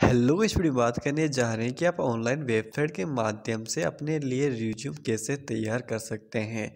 hello इस video बात करने जा रहे हैं कि आप ऑनलाइन वेबसाइट के माध्यम से अपने लिए रिज्यूम कैसे तैयार कर सकते हैं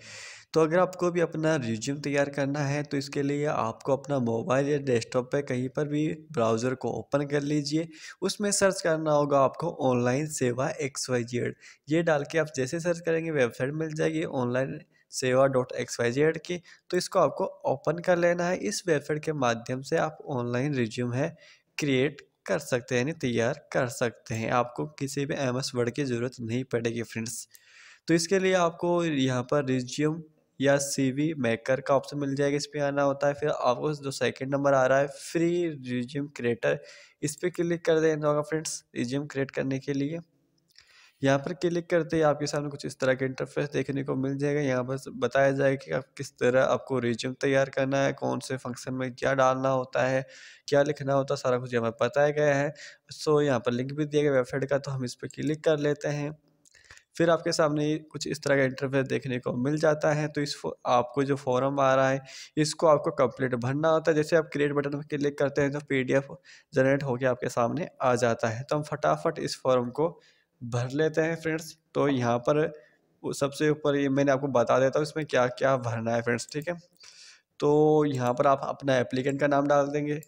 तो अगर आपको भी अपना रिज्यूम तैयार करना है तो इसके लिए आपको अपना मोबाइल या डेस्कटॉप पे कहीं पर भी ब्राउज़र को ओपन कर लीजिए उसमें सर्च करना होगा आपको ऑनलाइन सेवा एक्स वाई जेड ये डाल के आप जैसे सर्च करेंगे वेबसाइट मिल जाएगी ऑनलाइन सेवा डॉट एक्स वाई जेड की तो इसको आपको ओपन कर लेना है इस वेबसाइट के माध्यम से आप ऑनलाइन रिज्यूम है क्रिएट कर सकते हैं यानी तैयार कर सकते हैं आपको किसी भी एम एस वर्ड की ज़रूरत नहीं पड़ेगी फ्रेंड्स तो इसके लिए आपको यहाँ पर रिज्यूम या सीवी मेकर का ऑप्शन मिल जाएगा इस पर आना होता है फिर आपको जो सेकंड नंबर आ रहा है फ्री रिज्यूम क्रिएटर इस पर क्लिक कर देना होगा फ्रेंड्स रिज्यूम क्रिएट करने के लिए यहाँ पर क्लिक करते ही आपके सामने कुछ इस तरह के इंटरफेस देखने को मिल जाएगा यहाँ पर बताया जाएगा कि आप किस तरह आपको रिज्यूम तैयार करना है कौन से फंक्शन में क्या डालना होता है क्या लिखना होता है सारा कुछ यहाँ पर बताया गया है सो यहाँ पर लिंक भी दिया गया वेबसाइट का तो हम इस पर क्लिक कर लेते हैं फिर आपके सामने कुछ इस तरह का इंटरफेस देखने को मिल जाता है तो इस आपको जो फॉर्म आ रहा है इसको आपको कंप्लीट भरना होता है जैसे आप क्रिएट बटन पर क्लिक करते हैं तो पीडीएफ जनरेट होकर आपके सामने आ जाता है तो हम फटाफट इस फॉर्म को भर लेते हैं फ्रेंड्स तो यहाँ पर सबसे ऊपर ये मैंने आपको बता देता हूँ इसमें क्या क्या भरना है फ्रेंड्स ठीक है तो यहाँ पर आप अपना एप्लीकेंट का नाम डाल देंगे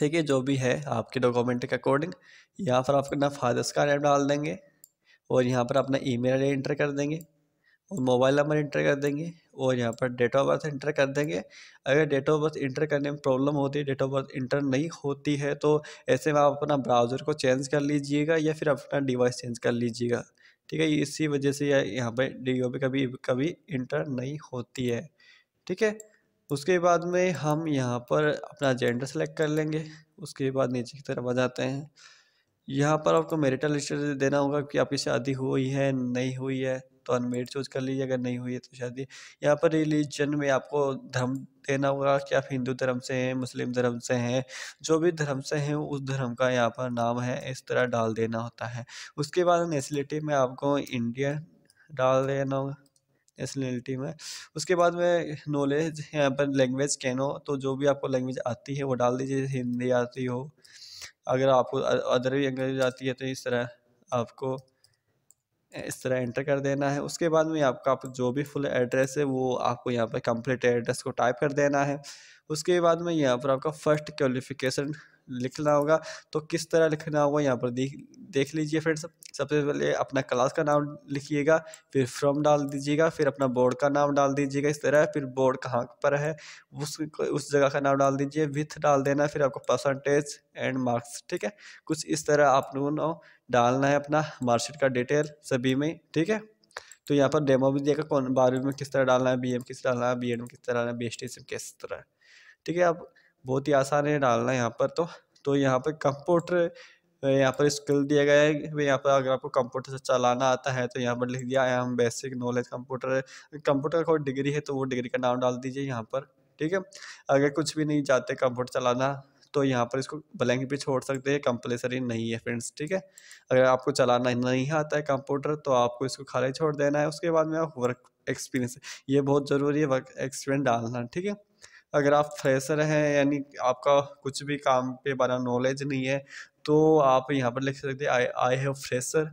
ठीक है जो भी है आपके डॉक्यूमेंट के अकॉर्डिंग यहाँ पर आप अपना फादर्स का नाम डाल देंगे और यहाँ पर अपना ईमेल मेल एंटर कर देंगे और मोबाइल नंबर एंटर कर देंगे और यहाँ पर डेट ऑफ बर्थ इंटर कर देंगे अगर डेट ऑफ बर्थ इंटर करने में प्रॉब्लम होती है डेट ऑफ बर्थ इंटर नहीं होती है तो ऐसे में आप अपना ब्राउज़र को चेंज कर लीजिएगा या फिर अपना डिवाइस चेंज कर लीजिएगा ठीक है इसी वजह से यहाँ पर डी ओ कभी कभी इंटर नहीं होती है ठीक है उसके बाद में हम यहाँ पर अपना जेंडर सेलेक्ट कर लेंगे उसके बाद नीचे की तरफ आ जाते हैं यहाँ पर आपको मेरिटल लिस्ट देना होगा कि आपकी शादी हुई है नहीं हुई है तो अनमेड चूज़ कर लीजिए अगर नहीं हुई है तो शादी यहाँ पर रिलीजन में आपको धर्म देना होगा कि आप हिंदू धर्म से हैं मुस्लिम धर्म से हैं जो भी धर्म से हैं उस धर्म का यहाँ पर नाम है इस तरह डाल देना होता है उसके बाद नेशनलिटी में आपको इंडियन डाल देना होगा नेशनलिटी में उसके बाद में नॉलेज यहाँ पर लैंग्वेज कैनो तो जो भी आपको लैंग्वेज आती है वो डाल दीजिए हिंदी आती हो अगर आपको अदर भी लैंग्वेज आती है तो इस तरह आपको इस तरह एंटर कर देना है उसके बाद में आपका आप जो भी फुल एड्रेस है वो आपको यहाँ पर कंप्लीट एड्रेस को टाइप कर देना है उसके बाद में यहाँ पर आपका फर्स्ट क्वालिफिकेशन लिखना होगा तो किस तरह लिखना होगा यहाँ पर देख देख लीजिए फ्रेंड्स सबसे पहले अपना क्लास का नाम लिखिएगा फिर फ्रॉम डाल दीजिएगा फिर अपना बोर्ड का नाम डाल दीजिएगा इस तरह फिर बोर्ड कहाँ पर है उस उस जगह का नाम डाल दीजिए विथ डाल देना फिर आपको परसेंटेज एंड मार्क्स ठीक है कुछ इस तरह आप लोगों डालना है अपना मार्कशीट का डिटेल सभी में ठीक है तो यहाँ पर डेमो भी देगा कौन बारहवीं में किस तरह डालना है बी एम किस तरह डालना है बी एड में किस तरह डालना है बी एस टी किस तरह ठीक है आप बहुत ही आसान है डालना यहाँ पर तो तो यहाँ पर कंप्यूटर यहाँ पर स्किल दिया गया है यहाँ पर अगर आपको कंप्यूटर से चलाना आता है तो यहाँ पर लिख दिया I am basic knowledge computer computer का डिग्री है तो वो डिग्री का नाम डाल दीजिए यहाँ पर ठीक है अगर कुछ भी नहीं चाहते कंप्यूटर चलाना तो यहाँ पर इसको ब्लैंक भी छोड़ सकते हैं कंपलसरी नहीं है फ्रेंड्स ठीक है अगर आपको चलाना नहीं आता है कंप्यूटर तो आपको इसको खाली छोड़ देना है उसके बाद में आप वर्क एक्सपीरियंस ये बहुत ज़रूरी है वर्क एक्सपीरियंस डालना ठीक है अगर आप फ्रेशर हैं यानी आपका कुछ भी काम पे बारा नॉलेज नहीं है तो आप यहाँ पर लिख सकते हैं आई आई हैव फ्रेशर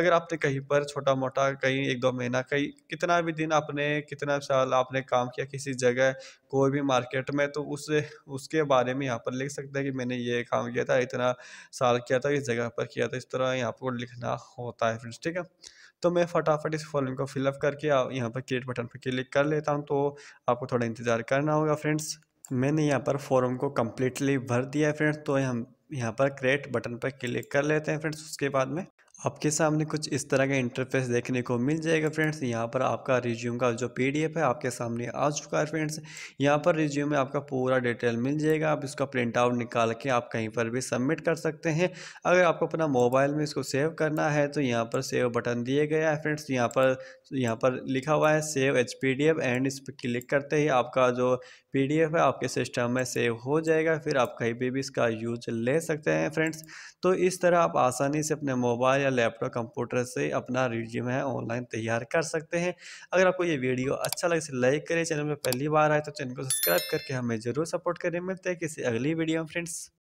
अगर आपने कहीं पर छोटा मोटा कहीं एक दो महीना कहीं कितना भी दिन आपने कितना साल आपने काम किया किसी जगह कोई भी मार्केट में तो उस उसके बारे में यहाँ पर लिख सकते हैं कि मैंने ये काम किया था इतना साल किया था इस जगह पर किया था इस तरह यहाँ पर लिखना होता है फ्रेंड्स ठीक है तो मैं फटाफट इस फॉर्म को फिलअप करके यहाँ पर क्रिएट बटन पर क्लिक कर लेता हूँ तो आपको थोड़ा इंतज़ार करना होगा फ्रेंड्स मैंने यहाँ पर फॉर्म को कम्प्लीटली भर दिया है फ्रेंड्स तो हम यहाँ पर क्रिएट बटन पर क्लिक कर लेते हैं फ्रेंड्स उसके बाद में आपके सामने कुछ इस तरह का इंटरफेस देखने को मिल जाएगा फ्रेंड्स यहाँ पर आपका रिज्यूम का जो पीडीएफ है आपके सामने आ चुका है फ्रेंड्स यहाँ पर रिज्यूम में आपका पूरा डिटेल मिल जाएगा आप इसका प्रिंट आउट निकाल के आप कहीं पर भी सबमिट कर सकते हैं अगर आपको अपना मोबाइल में इसको सेव करना है तो यहाँ पर सेव बटन दिए गया है फ्रेंड्स यहाँ पर यहाँ पर लिखा हुआ है सेव एच पी एंड इस पर क्लिक करते ही आपका जो पी है आपके सिस्टम में सेव हो जाएगा फिर आप कहीं पर भी इसका यूज ले सकते हैं फ्रेंड्स तो इस तरह आप आसानी से अपने मोबाइल या लैपटॉप कंप्यूटर से अपना रिज्यूम है ऑनलाइन तैयार कर सकते हैं अगर आपको ये वीडियो अच्छा लगे लाइक करें चैनल में पहली बार आए तो चैनल को सब्सक्राइब करके हमें ज़रूर सपोर्ट करें मिलते हैं किसी अगली वीडियो में फ्रेंड्स